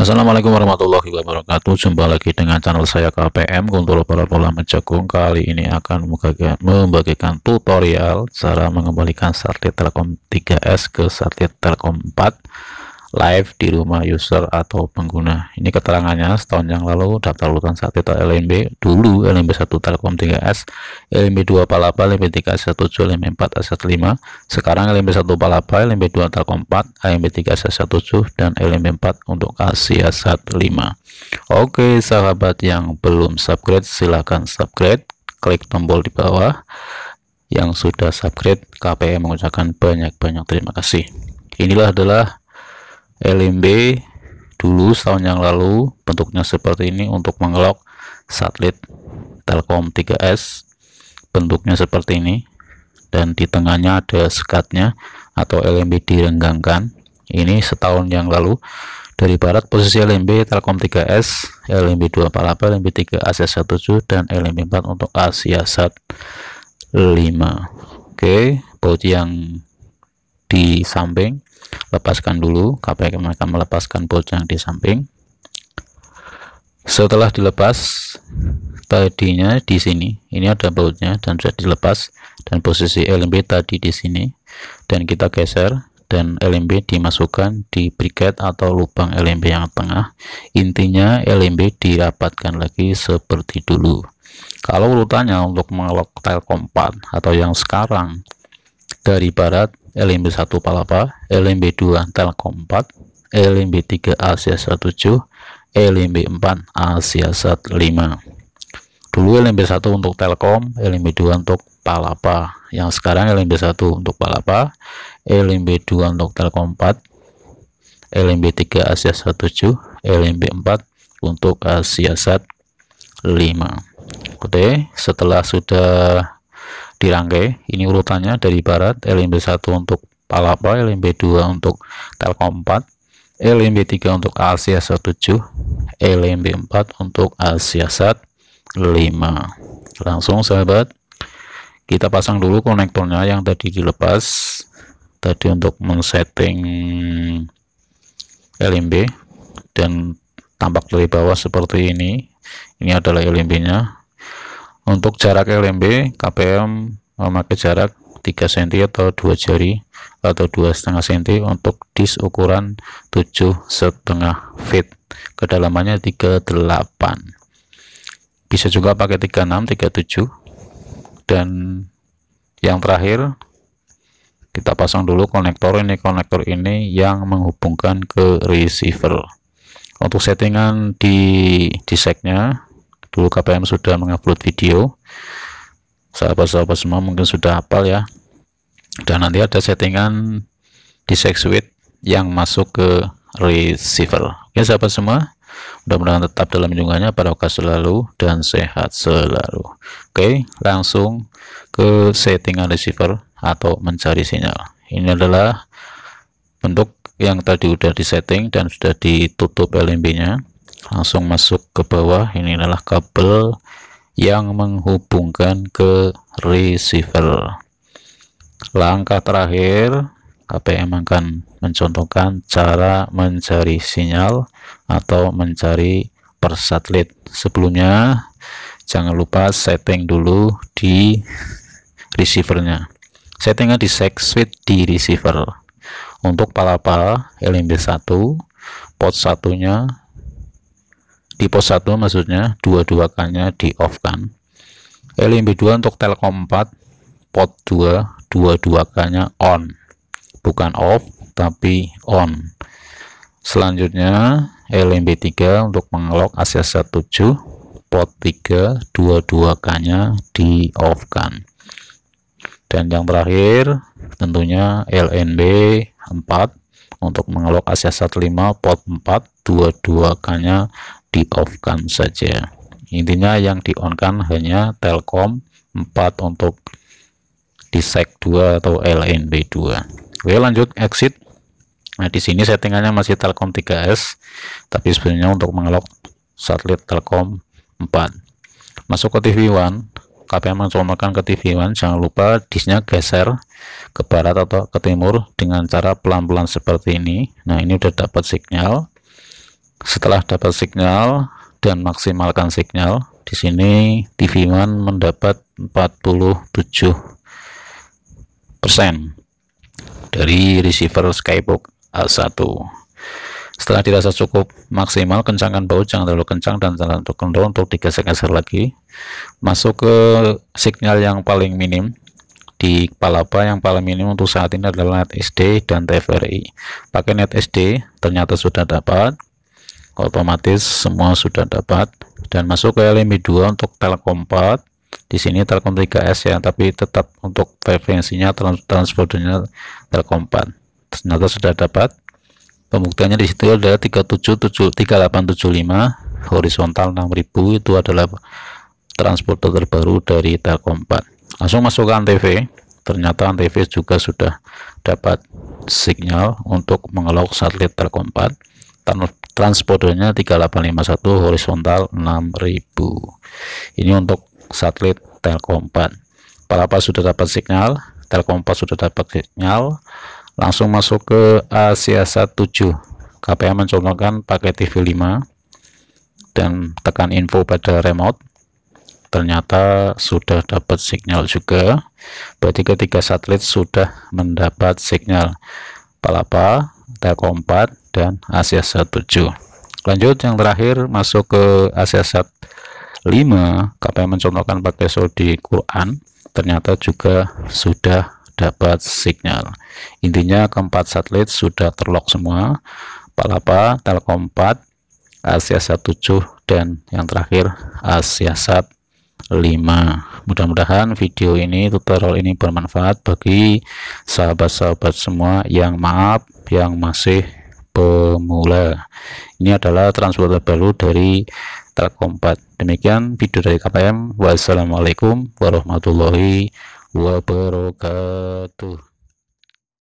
Assalamualaikum warahmatullahi wabarakatuh Jumpa lagi dengan channel saya KPM untuk Para Pola Menjagung Kali ini akan membagikan, tutorial Cara mengembalikan sartit Telkom 3S ke sartit Telkom 4 live di rumah user atau pengguna. Ini keterangannya setahun yang lalu daftar urutan saat itu LMB dulu LMB 1 Telkom 3S, LMB 2 Palapa, LMB 3 S17, LMB 4 s 15 Sekarang LMB 1 Palapa, LMB 2 Telkom 4, LMB 3 S17 dan LMB 4 untuk Asia 15. Oke, sahabat yang belum subscribe silahkan subscribe, klik tombol di bawah. Yang sudah subscribe, KPM mengucapkan banyak-banyak terima kasih. Inilah adalah LMB dulu tahun yang lalu bentuknya seperti ini untuk mengelok satelit Telkom 3S bentuknya seperti ini dan di tengahnya ada sekatnya atau LMB direnggangkan ini setahun yang lalu dari barat posisi LMB Telkom 3S LMB 248 LMB 3 ac 17 dan LMB 4 untuk Asia Sat 5 oke okay, yang di samping lepaskan dulu KPK mereka melepaskan bolt yang di samping setelah dilepas tadinya di sini ini ada bautnya dan sudah dilepas dan posisi LMB tadi di sini dan kita geser dan LMB dimasukkan di briket atau lubang LMB yang tengah intinya LMB dirapatkan lagi seperti dulu kalau urutannya untuk mengelok telkom 4 atau yang sekarang dari barat LMB 1 Palapa, LMB 2 Telkom 4, LMB 3 Asia 17, LMB 4 Asia 15. Dulu LMB 1 untuk Telkom, LMB 2 untuk Palapa. Yang sekarang LMB 1 untuk Palapa, LMB 2 untuk Telkom 4, LMB 3 Asia 17, LMB 4 untuk Asia 15. 5. Oke, setelah sudah dirangkai ini urutannya dari barat LMB1 untuk Palapa LMB2 untuk Telkom 4 LMB3 untuk Asia 7 LMB4 untuk Asia 5 langsung sahabat kita pasang dulu konektornya yang tadi dilepas tadi untuk men-setting LMB dan tampak dari bawah seperti ini ini adalah LMB nya untuk jarak LMB KPM memakai eh, jarak 3 cm atau 2 jari atau dua setengah cm untuk disk ukuran 7 setengah feet kedalamannya 38 bisa juga pakai 36 37 dan yang terakhir kita pasang dulu konektor ini konektor ini yang menghubungkan ke receiver untuk settingan di disknya dulu KPM sudah mengupload video sahabat-sahabat semua mungkin sudah hafal ya dan nanti ada settingan di switch yang masuk ke receiver oke sahabat semua mudah-mudahan tetap dalam lindungannya barokah selalu dan sehat selalu oke langsung ke settingan receiver atau mencari sinyal ini adalah bentuk yang tadi sudah disetting dan sudah ditutup LMB nya langsung masuk ke bawah ini adalah kabel yang menghubungkan ke receiver langkah terakhir KPM akan mencontohkan cara mencari sinyal atau mencari per satelit sebelumnya jangan lupa setting dulu di receivernya settingnya di sex switch di receiver untuk palapa LMB1 pot satunya di pos 1 maksudnya dua-dua kannya di off kan LMB2 untuk telkom 4 pot 2 dua-dua kannya on bukan off tapi on selanjutnya LMB3 untuk mengelok ASIA 17 pot 3 dua-dua kannya di off kan dan yang terakhir tentunya LNB 4 untuk mengelok ASIA 15 pot 4 dua-dua kannya di off kan saja intinya yang di on kan hanya telkom 4 untuk di sec 2 atau LNB2 oke lanjut exit nah di sini settingannya masih telkom 3S tapi sebenarnya untuk mengelok satelit telkom 4 masuk ke TV One KPM mencomotkan ke TV One jangan lupa disnya geser ke barat atau ke timur dengan cara pelan-pelan seperti ini nah ini udah dapat signal setelah dapat signal dan maksimalkan signal di sini TV One mendapat 47% dari receiver Skybox A1 setelah dirasa cukup maksimal kencangkan baut jangan terlalu kencang dan jangan terlalu kendor untuk digeser-geser lagi masuk ke signal yang paling minim di Palapa yang paling minim untuk saat ini adalah net SD dan TVRI pakai net SD ternyata sudah dapat otomatis semua sudah dapat dan masuk ke LMI 2 untuk Telkom 4 di sini Telkom 3S ya tapi tetap untuk frekuensinya transfernya Telkom 4 ternyata sudah dapat pembuktiannya di situ adalah 377 horizontal 6000 itu adalah transporter terbaru dari Telkom 4 langsung masuk ke ANTV ternyata TV juga sudah dapat signal untuk mengelok satelit Telkom 4 Transporternya 3851 horizontal 6000 ini untuk satelit Telkom 4 Palapa sudah dapat signal Telkom 4 sudah dapat signal langsung masuk ke Asia 17 KPM mencontohkan pakai TV5 dan tekan info pada remote ternyata sudah dapat signal juga berarti ketiga satelit sudah mendapat signal Palapa Telkom 4 dan Asia Sat 7 lanjut yang terakhir masuk ke Asia Sat 5 KPM mencontohkan pakai sodi Quran ternyata juga sudah dapat signal intinya keempat satelit sudah terlock semua Palapa, Telkom 4, Asia Sat 7 dan yang terakhir Asia Sat 5 mudah-mudahan video ini tutorial ini bermanfaat bagi sahabat-sahabat semua yang maaf yang masih pemula. Ini adalah transfer baru dari Telkompat. Demikian video dari KPM. Wassalamualaikum warahmatullahi wabarakatuh.